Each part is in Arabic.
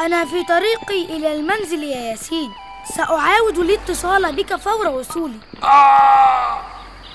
أنا في طريقي إلى المنزل يا ياسين سأعاود الاتصال بك فور وصولي آه!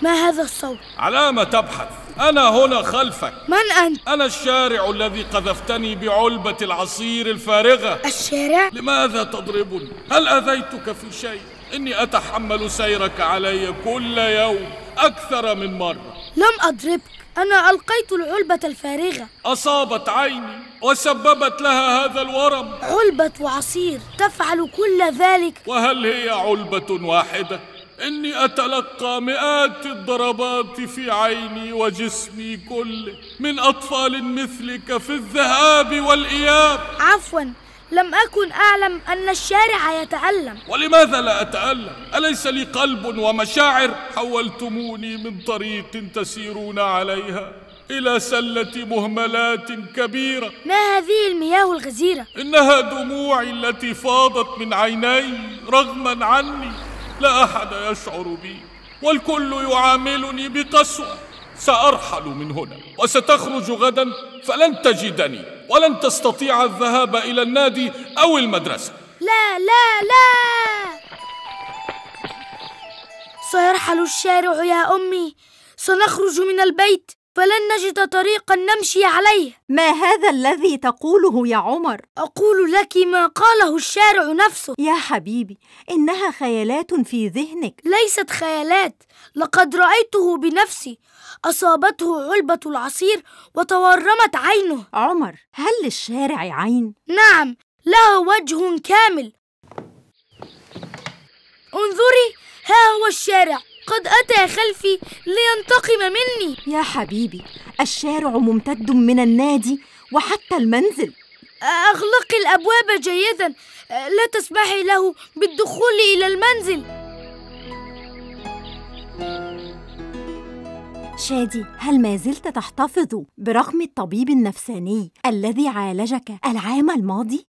ما هذا الصوت؟ على ما تبحث أنا هنا خلفك من أنت؟ أنا الشارع الذي قذفتني بعلبة العصير الفارغة الشارع؟ لماذا تضربني؟ هل أذيتك في شيء؟ إني أتحمل سيرك علي كل يوم أكثر من مرة لم أضربك أنا ألقيت العلبة الفارغة أصابت عيني وسببت لها هذا الورم علبة عصير تفعل كل ذلك وهل هي علبة واحدة؟ إني أتلقى مئات الضربات في عيني وجسمي كله من أطفال مثلك في الذهاب والإياب عفوا لم أكن أعلم أن الشارع يتألم ولماذا لا أتألم؟ أليس لي قلب ومشاعر؟ حولتموني من طريق تسيرون عليها إلى سلة مهملات كبيرة ما هذه المياه الغزيرة؟ إنها دموعي التي فاضت من عيني رغما عني لا أحد يشعر بي والكل يعاملني بقسوة سأرحل من هنا وستخرج غدا فلن تجدني ولن تستطيع الذهاب إلى النادي أو المدرسة لا لا لا سيرحل الشارع يا أمي سنخرج من البيت فلن نجد طريقا نمشي عليه ما هذا الذي تقوله يا عمر اقول لك ما قاله الشارع نفسه يا حبيبي انها خيالات في ذهنك ليست خيالات لقد رايته بنفسي اصابته علبه العصير وتورمت عينه عمر هل للشارع عين نعم له وجه كامل انظري ها هو الشارع قد أتى خلفي لينتقم مني يا حبيبي الشارع ممتد من النادي وحتى المنزل أغلقي الأبواب جيدا لا تسمحي له بالدخول إلى المنزل شادي هل ما زلت تحتفظ برقم الطبيب النفساني الذي عالجك العام الماضي؟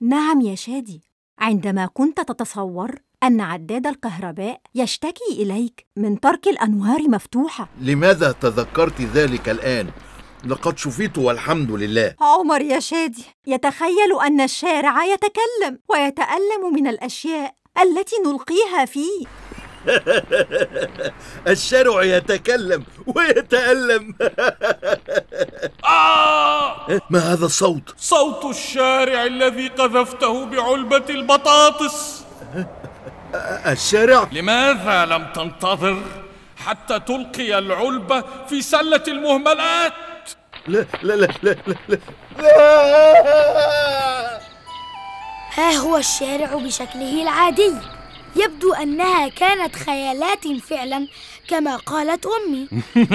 نعم يا شادي عندما كنت تتصور أن عداد الكهرباء يشتكي إليك من ترك الأنوار مفتوحة لماذا تذكرت ذلك الآن؟ لقد شفيت والحمد لله عمر يا شادي يتخيل أن الشارع يتكلم ويتألم من الأشياء التي نلقيها فيه الشارع يتكلم ويتألم آه! ما هذا الصوت؟ صوت الشارع الذي قذفته بعلبة البطاطس الشارع لماذا لم تنتظر حتى تلقي العلبة في سلة المهملات لا لا لا لا لا, لا. ها هو الشارع بشكله العادي يبدو أنها كانت خيالات فعلا كما قالت أمي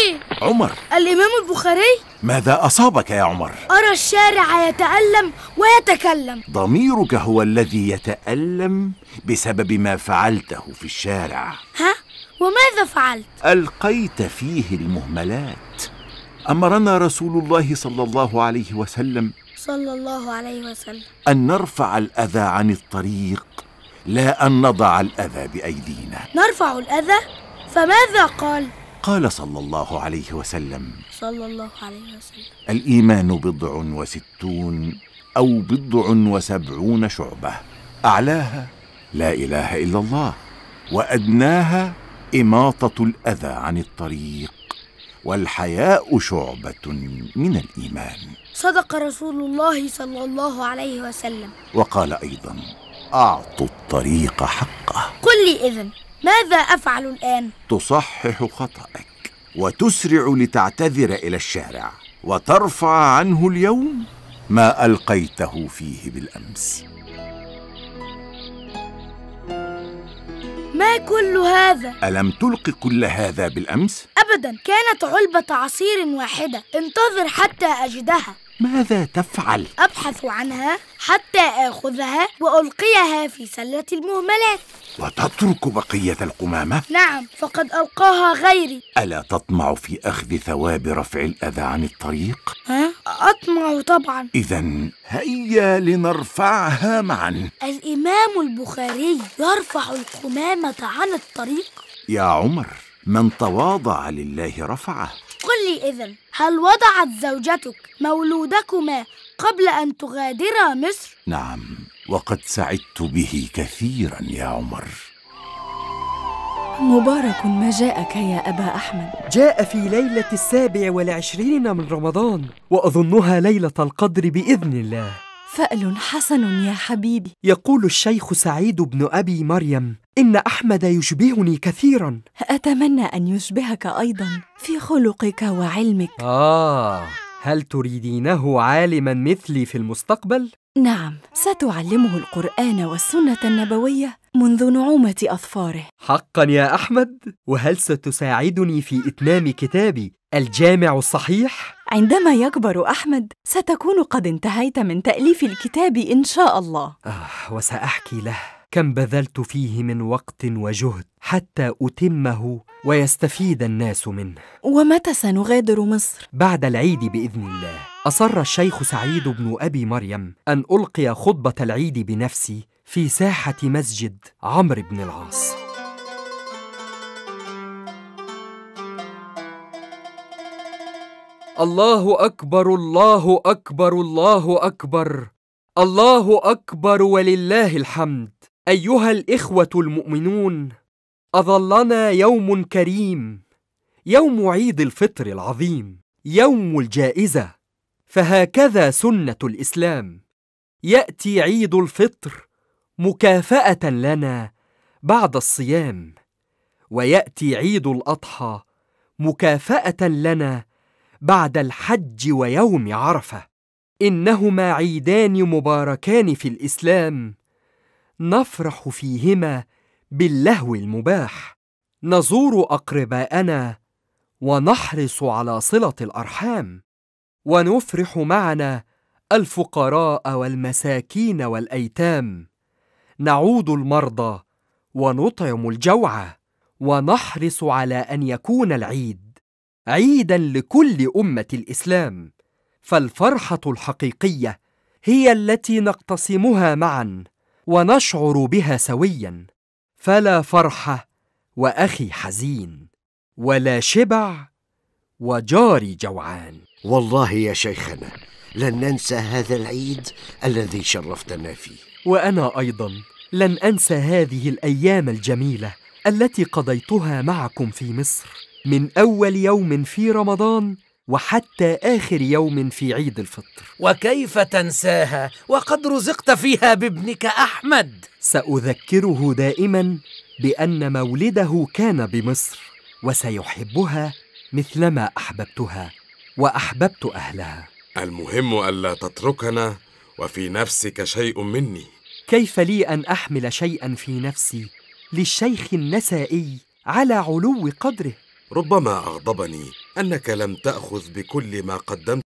أمي عمر الإمام البخاري ماذا أصابك يا عمر؟ أرى الشارع يتألم ويتكلم ضميرك هو الذي يتألم بسبب ما فعلته في الشارع ها؟ وماذا فعلت؟ ألقيت فيه المهملات أمرنا رسول الله صلى الله عليه وسلم صلى الله عليه وسلم أن نرفع الأذى عن الطريق لا أن نضع الأذى بأيدينا نرفع الأذى؟ فماذا قال؟ قال صلى الله عليه وسلم صلى الله عليه وسلم الإيمان بضع وستون أو بضع وسبعون شعبة أعلاها لا إله إلا الله وأدناها إماطة الأذى عن الطريق والحياء شعبة من الإيمان صدق رسول الله صلى الله عليه وسلم وقال أيضا أعطوا الطريق حقه قل لي إذن ماذا أفعل الآن؟ تصحح خطأك وتسرع لتعتذر إلى الشارع وترفع عنه اليوم ما ألقيته فيه بالأمس ما كل هذا؟ ألم تلق كل هذا بالأمس؟ أبداً كانت علبة عصير واحدة انتظر حتى أجدها ماذا تفعل؟ أبحث عنها حتى آخذها وألقيها في سلة المهملات وتترك بقية القمامة؟ نعم فقد ألقاها غيري ألا تطمع في أخذ ثواب رفع الأذى عن الطريق؟ ها؟ أطمع طبعا إذا هيا لنرفعها معا الإمام البخاري يرفع القمامة عن الطريق؟ يا عمر من تواضع لله رفعه لي إذن هل وضعت زوجتك مولودكما قبل أن تغادرا مصر؟ نعم وقد سعدت به كثيرا يا عمر مبارك ما جاءك يا أبا أحمد جاء في ليلة السابع والعشرين من رمضان وأظنها ليلة القدر بإذن الله فأل حسن يا حبيبي يقول الشيخ سعيد بن أبي مريم إن أحمد يشبهني كثيرا أتمنى أن يشبهك أيضا في خلقك وعلمك آه هل تريدينه عالما مثلي في المستقبل؟ نعم ستعلمه القرآن والسنة النبوية منذ نعومة أظفاره حقا يا أحمد وهل ستساعدني في إتمام كتابي الجامع الصحيح؟ عندما يكبر أحمد ستكون قد انتهيت من تأليف الكتاب إن شاء الله آه وسأحكي له كم بذلت فيه من وقت وجهد حتى أتمه ويستفيد الناس منه ومتى سنغادر مصر؟ بعد العيد بإذن الله أصر الشيخ سعيد بن أبي مريم أن ألقي خطبة العيد بنفسي في ساحة مسجد عمرو بن العاص الله اكبر الله اكبر الله اكبر الله اكبر ولله الحمد ايها الاخوه المؤمنون اظلنا يوم كريم يوم عيد الفطر العظيم يوم الجائزه فهكذا سنه الاسلام ياتي عيد الفطر مكافاه لنا بعد الصيام وياتي عيد الاضحى مكافاه لنا بعد الحج ويوم عرفه انهما عيدان مباركان في الاسلام نفرح فيهما باللهو المباح نزور اقرباءنا ونحرص على صله الارحام ونفرح معنا الفقراء والمساكين والايتام نعود المرضى ونطعم الجوعى ونحرص على ان يكون العيد عيدا لكل امه الاسلام فالفرحه الحقيقيه هي التي نقتسمها معا ونشعر بها سويا فلا فرحه واخي حزين ولا شبع وجاري جوعان والله يا شيخنا لن ننسى هذا العيد الذي شرفتنا فيه وانا ايضا لن انسى هذه الايام الجميله التي قضيتها معكم في مصر من أول يوم في رمضان وحتى آخر يوم في عيد الفطر وكيف تنساها وقد رزقت فيها بابنك أحمد سأذكره دائما بأن مولده كان بمصر وسيحبها مثلما أحببتها وأحببت أهلها المهم ألا تتركنا وفي نفسك شيء مني كيف لي أن أحمل شيئا في نفسي للشيخ النسائي على علو قدره ربما اغضبني انك لم تاخذ بكل ما قدمت